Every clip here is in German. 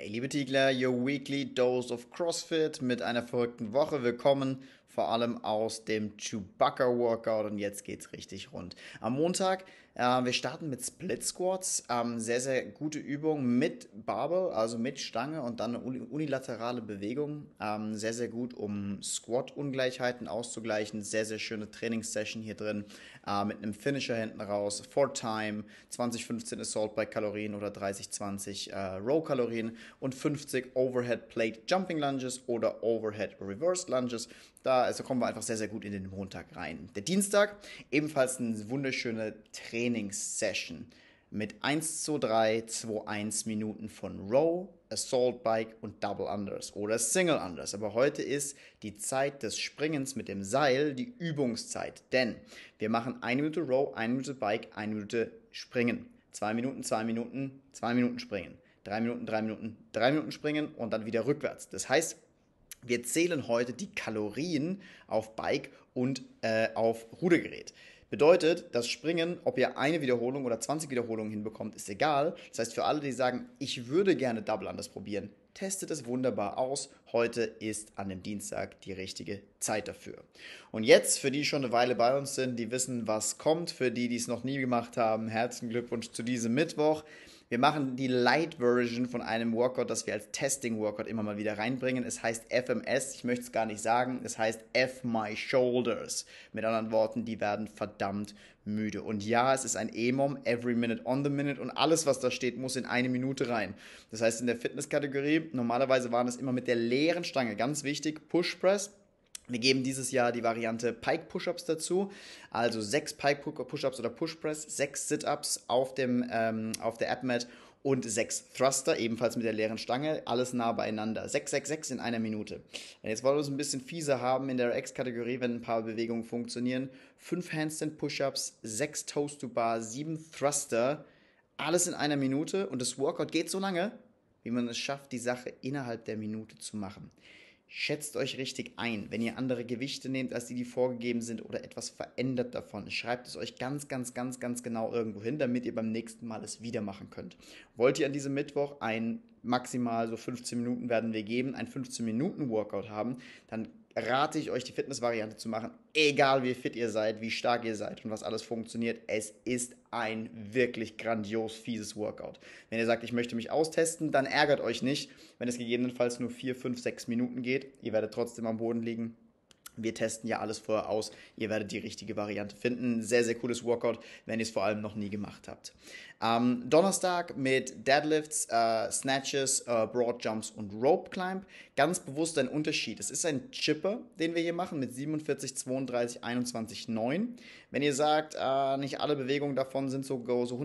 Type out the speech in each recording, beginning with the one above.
Hey liebe Tigler, your weekly dose of CrossFit mit einer verrückten Woche. Willkommen vor allem aus dem Chewbacca-Workout und jetzt geht's richtig rund. Am Montag, äh, wir starten mit Split Squats, ähm, sehr, sehr gute Übung mit Barbell, also mit Stange und dann eine unilaterale Bewegung. Ähm, sehr, sehr gut, um Squat-Ungleichheiten auszugleichen. Sehr, sehr schöne Trainingssession hier drin äh, mit einem Finisher hinten raus, Four Time, 20-15 Assault bei Kalorien oder 30-20 äh, Row-Kalorien und 50 Overhead Plate Jumping Lunges oder Overhead Reverse Lunges. Da also kommen wir einfach sehr, sehr gut in den Montag rein. Der Dienstag, ebenfalls eine wunderschöne Trainingssession mit 1 2, 3, 2, 1 Minuten von Row, Assault Bike und Double Unders oder Single Unders. Aber heute ist die Zeit des Springens mit dem Seil die Übungszeit, denn wir machen 1 Minute Row, 1 Minute Bike, 1 Minute Springen. 2 Minuten, 2 Minuten, 2 Minuten Springen. 3 Minuten, 3 Minuten, 3 Minuten Springen und dann wieder rückwärts. Das heißt, wir zählen heute die Kalorien auf Bike und äh, auf Rudergerät. Bedeutet, das Springen, ob ihr eine Wiederholung oder 20 Wiederholungen hinbekommt, ist egal. Das heißt, für alle, die sagen, ich würde gerne Double anders probieren, testet es wunderbar aus. Heute ist an dem Dienstag die richtige Zeit dafür. Und jetzt, für die schon eine Weile bei uns sind, die wissen, was kommt, für die, die es noch nie gemacht haben, herzlichen Glückwunsch zu diesem Mittwoch. Wir machen die Light Version von einem Workout, das wir als Testing Workout immer mal wieder reinbringen. Es heißt FMS, ich möchte es gar nicht sagen, es heißt F My Shoulders. Mit anderen Worten, die werden verdammt müde. Und ja, es ist ein E-Mom, every minute on the minute und alles, was da steht, muss in eine Minute rein. Das heißt, in der Fitnesskategorie, normalerweise waren es immer mit der leeren Stange, ganz wichtig, Push Press, wir geben dieses Jahr die Variante Pike Push-Ups dazu, also sechs Pike Push-Ups oder Push Press, sechs Sit-Ups auf, dem, ähm, auf der AppMat und sechs Thruster, ebenfalls mit der leeren Stange, alles nah beieinander. Sechs, sechs, sechs in einer Minute. Jetzt wollen wir es ein bisschen fieser haben in der X-Kategorie, wenn ein paar Bewegungen funktionieren. Fünf Handstand Push-Ups, sechs Toast to Bar, sieben Thruster, alles in einer Minute und das Workout geht so lange, wie man es schafft, die Sache innerhalb der Minute zu machen. Schätzt euch richtig ein, wenn ihr andere Gewichte nehmt, als die, die vorgegeben sind oder etwas verändert davon. Schreibt es euch ganz, ganz, ganz, ganz genau irgendwo hin, damit ihr beim nächsten Mal es wieder machen könnt. Wollt ihr an diesem Mittwoch ein maximal so 15 Minuten werden wir geben, ein 15-Minuten-Workout haben, dann rate ich euch, die Fitnessvariante zu machen, egal wie fit ihr seid, wie stark ihr seid und was alles funktioniert. Es ist ein wirklich grandios fieses Workout. Wenn ihr sagt, ich möchte mich austesten, dann ärgert euch nicht, wenn es gegebenenfalls nur 4, 5, 6 Minuten geht. Ihr werdet trotzdem am Boden liegen wir testen ja alles vorher aus. Ihr werdet die richtige Variante finden. Sehr, sehr cooles Workout, wenn ihr es vor allem noch nie gemacht habt. Am Donnerstag mit Deadlifts, äh, Snatches, äh, Broad Jumps und Rope Climb. Ganz bewusst ein Unterschied. Es ist ein Chipper, den wir hier machen mit 47, 32, 21, 9. Wenn ihr sagt, äh, nicht alle Bewegungen davon sind so, go, so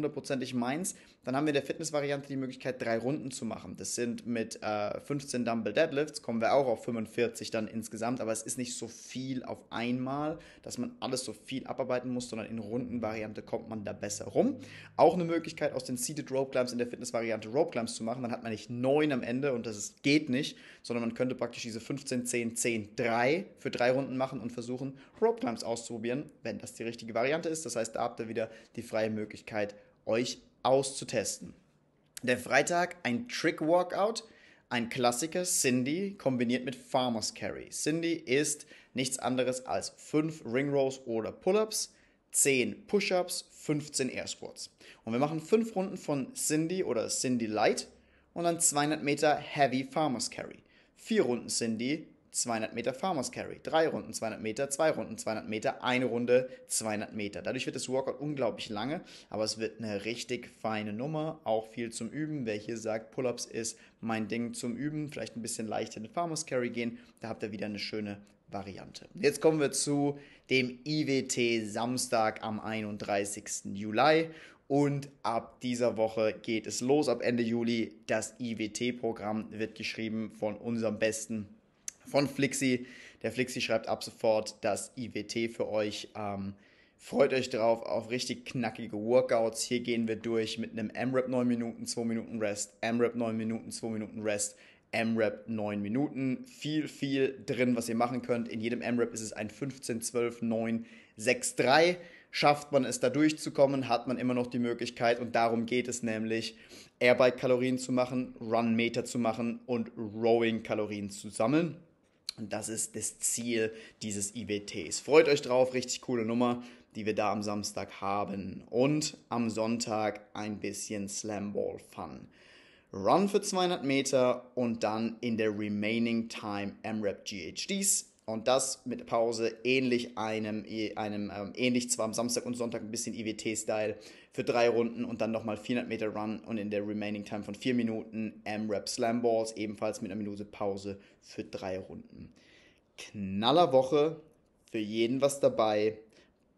meins, dann haben wir in der Fitnessvariante die Möglichkeit, drei Runden zu machen. Das sind mit äh, 15 Dumble Deadlifts, kommen wir auch auf 45 dann insgesamt, aber es ist nicht so viel auf einmal, dass man alles so viel abarbeiten muss, sondern in Rundenvariante kommt man da besser rum. Auch eine Möglichkeit, aus den Seated Rope Climbs in der Fitnessvariante Rope Climbs zu machen. Dann hat man nicht neun am Ende und das ist, geht nicht, sondern man könnte praktisch diese 15, 10, 10, 3 für drei Runden machen und versuchen, Rope Climbs auszuprobieren, wenn das die richtige Variante ist. Das heißt, da habt ihr wieder die freie Möglichkeit, euch auszutesten. Der Freitag ein Trick-Walkout, ein Klassiker, Cindy kombiniert mit Farmer's Carry. Cindy ist nichts anderes als 5 Ring Rows oder Pull-Ups, 10 Push-Ups, 15 Air Squats. Und wir machen 5 Runden von Cindy oder Cindy Light und dann 200 Meter Heavy Farmer's Carry. 4 Runden Cindy, 200 Meter Farmers Carry, drei Runden 200 Meter, zwei Runden 200 Meter, eine Runde 200 Meter. Dadurch wird das Workout unglaublich lange, aber es wird eine richtig feine Nummer, auch viel zum Üben. Wer hier sagt, Pull-ups ist mein Ding zum Üben, vielleicht ein bisschen leichter in den Farmers Carry gehen, da habt ihr wieder eine schöne Variante. Jetzt kommen wir zu dem IWT Samstag am 31. Juli und ab dieser Woche geht es los, ab Ende Juli. Das IWT-Programm wird geschrieben von unserem besten von Flixi. Der Flixi schreibt ab sofort das IWT für euch. Ähm, freut euch drauf auf richtig knackige Workouts. Hier gehen wir durch mit einem M-Rap 9 Minuten, 2 Minuten Rest, M-Rap 9 Minuten, 2 Minuten Rest, M-Rap 9 Minuten. Viel, viel drin, was ihr machen könnt. In jedem M-Rap ist es ein 15, 12, 9, 6, 3. Schafft man es da durchzukommen, hat man immer noch die Möglichkeit und darum geht es nämlich, Airbike-Kalorien zu machen, Run-Meter zu machen und Rowing-Kalorien zu sammeln. Und das ist das Ziel dieses IWTs. Freut euch drauf, richtig coole Nummer, die wir da am Samstag haben. Und am Sonntag ein bisschen Slamball Fun. Run für 200 Meter und dann in der Remaining Time MRAP GHDs und das mit Pause ähnlich einem, einem ähm, ähnlich zwar am Samstag und Sonntag ein bisschen IWT-Style für drei Runden und dann nochmal 400 Meter Run und in der Remaining Time von vier Minuten M-Rap Slam Balls, ebenfalls mit einer Minute Pause für drei Runden. Knaller Woche für jeden was dabei.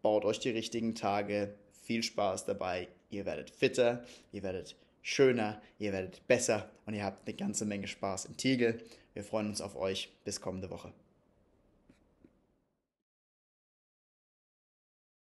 Baut euch die richtigen Tage, viel Spaß dabei. Ihr werdet fitter, ihr werdet schöner, ihr werdet besser und ihr habt eine ganze Menge Spaß im Tiegel. Wir freuen uns auf euch. Bis kommende Woche.